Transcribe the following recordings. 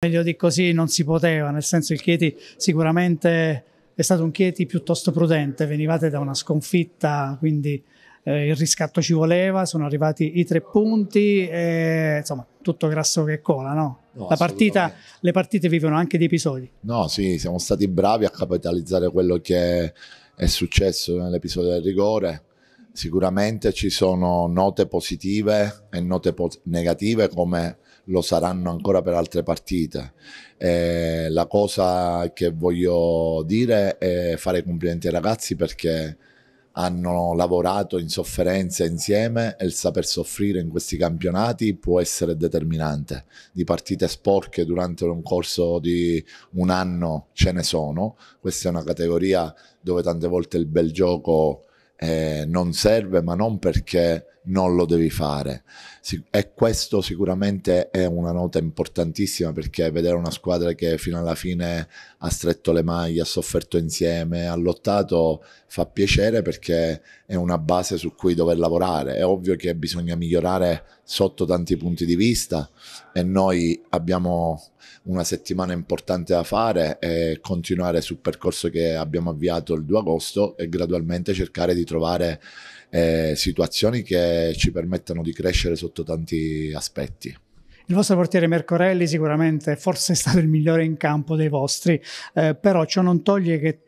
Meglio di così non si poteva, nel senso il Chieti sicuramente è stato un Chieti piuttosto prudente, venivate da una sconfitta, quindi eh, il riscatto ci voleva, sono arrivati i tre punti, e, insomma tutto grasso che cola, no? no partita, le partite vivono anche di episodi. No, sì, siamo stati bravi a capitalizzare quello che è successo nell'episodio del rigore, Sicuramente ci sono note positive e note po negative come lo saranno ancora per altre partite. E la cosa che voglio dire è fare complimenti ai ragazzi perché hanno lavorato in sofferenza insieme e il saper soffrire in questi campionati può essere determinante. Di partite sporche durante un corso di un anno ce ne sono, questa è una categoria dove tante volte il bel gioco eh, non serve, ma non perché non lo devi fare. E questo sicuramente è una nota importantissima perché vedere una squadra che fino alla fine ha stretto le maglie, ha sofferto insieme, ha lottato fa piacere perché è una base su cui dover lavorare. È ovvio che bisogna migliorare sotto tanti punti di vista e noi abbiamo una settimana importante da fare e continuare sul percorso che abbiamo avviato il 2 agosto e gradualmente cercare di trovare eh, situazioni che ci permettono di crescere sotto tanti aspetti. Il vostro portiere Mercorelli sicuramente forse è stato il migliore in campo dei vostri, eh, però ciò non toglie che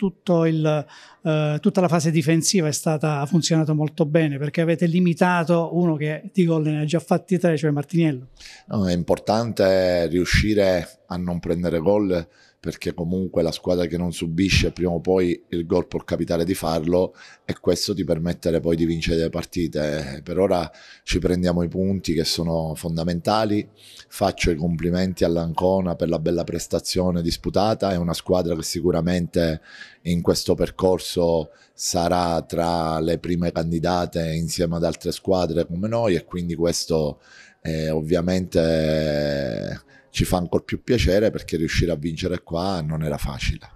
il, eh, tutta la fase difensiva è stata, ha funzionato molto bene perché avete limitato uno che di gol ne ha già fatti tre, cioè Martiniello. No, è importante riuscire a non prendere gol perché comunque la squadra che non subisce prima o poi il gol può capitare di farlo e questo ti permettere poi di vincere le partite. Eh, per ora ci prendiamo i punti che sono fondamentali, faccio i complimenti all'Ancona per la bella prestazione disputata, è una squadra che sicuramente in questo percorso sarà tra le prime candidate insieme ad altre squadre come noi e quindi questo eh, ovviamente ci fa ancora più piacere perché riuscire a vincere qua non era facile.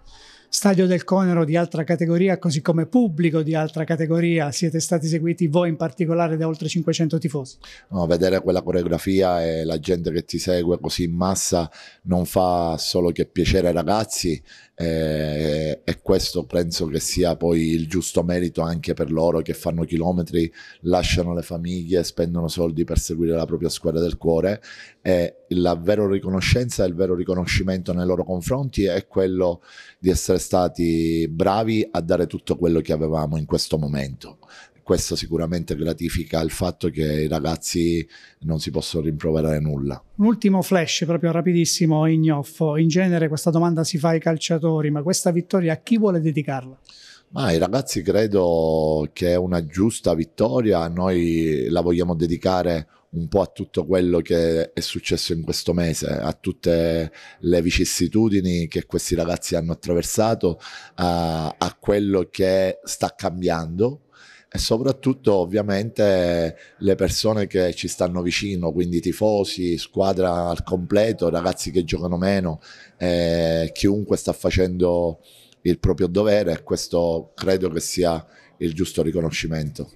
Stadio del Conero di altra categoria, così come pubblico di altra categoria, siete stati seguiti voi in particolare da oltre 500 tifosi? No, vedere quella coreografia e la gente che ti segue così in massa non fa solo che piacere ai ragazzi eh, e questo penso che sia poi il giusto merito anche per loro che fanno chilometri, lasciano le famiglie, spendono soldi per seguire la propria squadra del cuore e la vera riconoscenza, il vero riconoscimento nei loro confronti è quello di essere stati bravi a dare tutto quello che avevamo in questo momento. Questo sicuramente gratifica il fatto che i ragazzi non si possono rimproverare nulla. Un ultimo flash proprio rapidissimo, Ignoffo. In genere questa domanda si fa ai calciatori, ma questa vittoria a chi vuole dedicarla? Ma i ragazzi credo che è una giusta vittoria, noi la vogliamo dedicare un po' a tutto quello che è successo in questo mese, a tutte le vicissitudini che questi ragazzi hanno attraversato, a, a quello che sta cambiando e soprattutto ovviamente le persone che ci stanno vicino, quindi tifosi, squadra al completo, ragazzi che giocano meno, eh, chiunque sta facendo il proprio dovere e questo credo che sia il giusto riconoscimento.